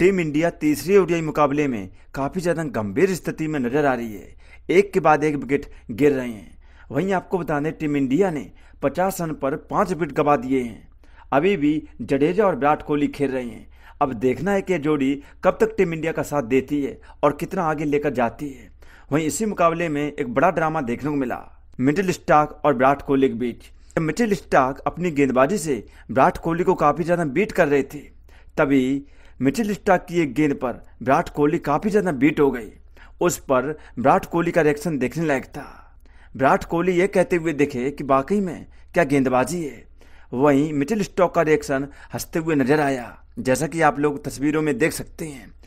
team India तीसरे ODI मुकाबले में काफ़ी ज़्यादा गंभीर स्थिति में नजर आ रही है एक के बाद एक विकेट गिर रहे हैं वहीं आपको बता दें टीम इंडिया ने 50 रन पर पांच विकेट गवा दिए हैं अभी भी जडेजा और विराट कोहली खेल रहे हैं अब देखना है कि जोड़ी कब तक टीम इंडिया का साथ देती है और कितना आगे लेकर जाती है वहीं इसी मुकाबले में एक बड़ा ड्रामा देखने को मिला मिडिल स्टाक और विराट कोहली के बीच मिडिल स्टाक अपनी गेंदबाजी से विराट कोहली को काफ़ी ज़्यादा बीट कर रहे थे तभी मिचिल स्टाक की एक गेंद पर विराट कोहली काफ़ी ज़्यादा बीट हो गई उस पर विराट कोहली का रिएक्शन देखने लायक था विराट कोहली ये कहते हुए दिखे कि वाकई में क्या गेंदबाजी है वहीं मिचिल स्टॉक का रिएक्शन हंसते हुए नजर आया जैसा कि आप लोग तस्वीरों में देख सकते हैं